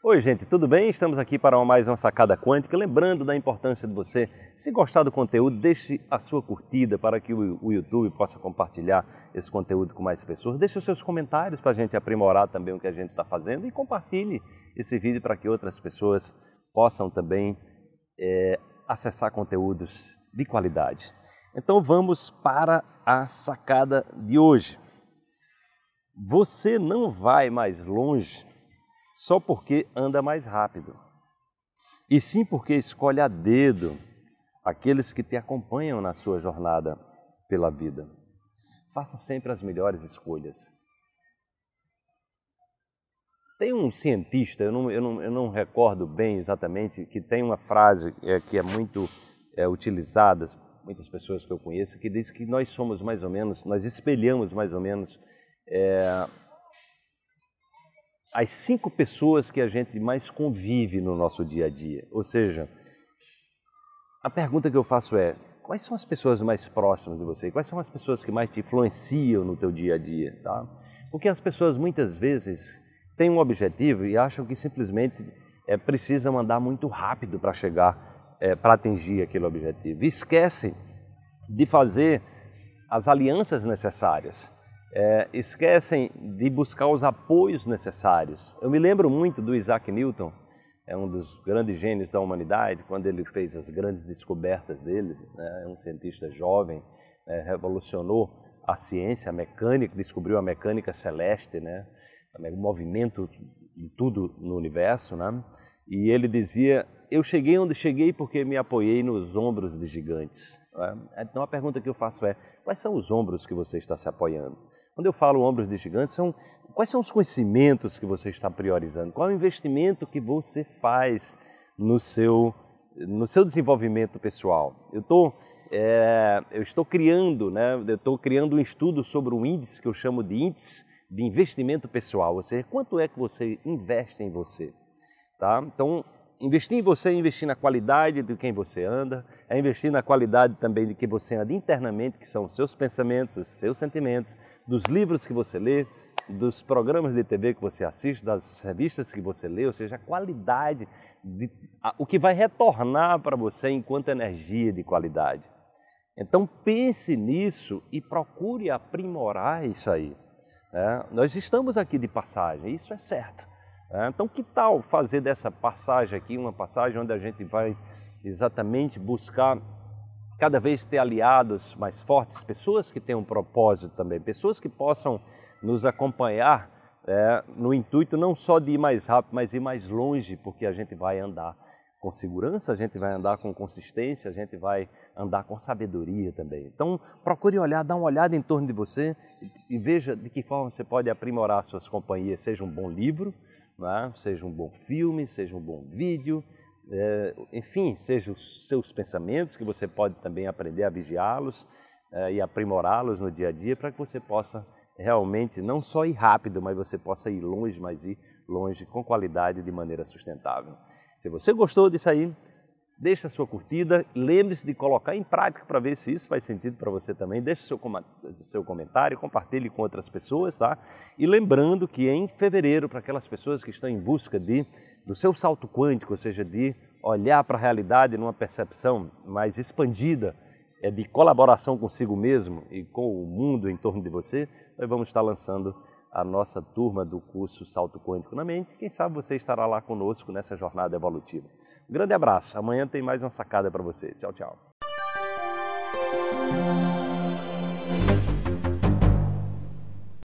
Oi, gente, tudo bem? Estamos aqui para mais uma sacada quântica. Lembrando da importância de você, se gostar do conteúdo, deixe a sua curtida para que o YouTube possa compartilhar esse conteúdo com mais pessoas. Deixe os seus comentários para a gente aprimorar também o que a gente está fazendo e compartilhe esse vídeo para que outras pessoas possam também é, acessar conteúdos de qualidade. Então vamos para a sacada de hoje. Você não vai mais longe só porque anda mais rápido, e sim porque escolhe a dedo aqueles que te acompanham na sua jornada pela vida. Faça sempre as melhores escolhas. Tem um cientista, eu não, eu não, eu não recordo bem exatamente, que tem uma frase é, que é muito é, utilizada, muitas pessoas que eu conheço, que diz que nós somos mais ou menos, nós espelhamos mais ou menos é, as cinco pessoas que a gente mais convive no nosso dia a dia. Ou seja, a pergunta que eu faço é: quais são as pessoas mais próximas de você? Quais são as pessoas que mais te influenciam no teu dia a dia? Tá? Porque as pessoas muitas vezes têm um objetivo e acham que simplesmente é, eh, precisam andar muito rápido para chegar, é, eh, para atingir aquele objetivo. E esquecem de fazer as alianças necessárias é, esquecem de buscar os apoios necessários. Eu me lembro muito do Isaac Newton, é um dos grandes gênios da humanidade, quando ele fez as grandes descobertas dele, né, é um cientista jovem, né, revolucionou a ciência, a mecânica, descobriu a mecânica celeste, né, o movimento de tudo no universo, né? E ele dizia: Eu cheguei onde cheguei porque me apoiei nos ombros de gigantes. É, então a pergunta que eu faço é: quais são os ombros que você está se apoiando? Quando eu falo ombros de gigantes, são quais são os conhecimentos que você está priorizando? Qual é o investimento que você faz no seu, no seu desenvolvimento pessoal? Eu estou é, eu estou criando, né? Eu estou criando um estudo sobre um índice que eu chamo de índice de investimento pessoal, ou seja, quanto é que você investe em você? Tá? Então, investir em você é investir na qualidade de quem você anda, é investir na qualidade também de que você anda internamente, que são os seus pensamentos, os seus sentimentos, dos livros que você lê, dos programas de TV que você assiste, das revistas que você lê, ou seja, a qualidade, de, a, o que vai retornar para você enquanto energia de qualidade. Então pense nisso e procure aprimorar isso aí. É, nós estamos aqui de passagem, isso é certo. Né? Então, que tal fazer dessa passagem aqui uma passagem onde a gente vai exatamente buscar cada vez ter aliados mais fortes, pessoas que tenham um propósito também, pessoas que possam nos acompanhar é, no intuito não só de ir mais rápido, mas ir mais longe, porque a gente vai andar com segurança, a gente vai andar com consistência, a gente vai andar com sabedoria também. Então, procure olhar, dá uma olhada em torno de você e veja de que forma você pode aprimorar suas companhias, seja um bom livro, né? seja um bom filme, seja um bom vídeo, é, enfim, seja os seus pensamentos, que você pode também aprender a vigiá-los é, e aprimorá-los no dia a dia para que você possa realmente não só ir rápido, mas você possa ir longe, mas ir longe com qualidade de maneira sustentável. Se você gostou disso aí, deixe a sua curtida, lembre-se de colocar em prática para ver se isso faz sentido para você também. Deixe seu, seu comentário, compartilhe com outras pessoas, tá? E lembrando que em fevereiro, para aquelas pessoas que estão em busca de, do seu salto quântico, ou seja, de olhar para a realidade numa percepção mais expandida, é de colaboração consigo mesmo e com o mundo em torno de você, nós vamos estar lançando a nossa turma do curso Salto Quântico na Mente. Quem sabe você estará lá conosco nessa jornada evolutiva. Um grande abraço. Amanhã tem mais uma sacada para você. Tchau, tchau.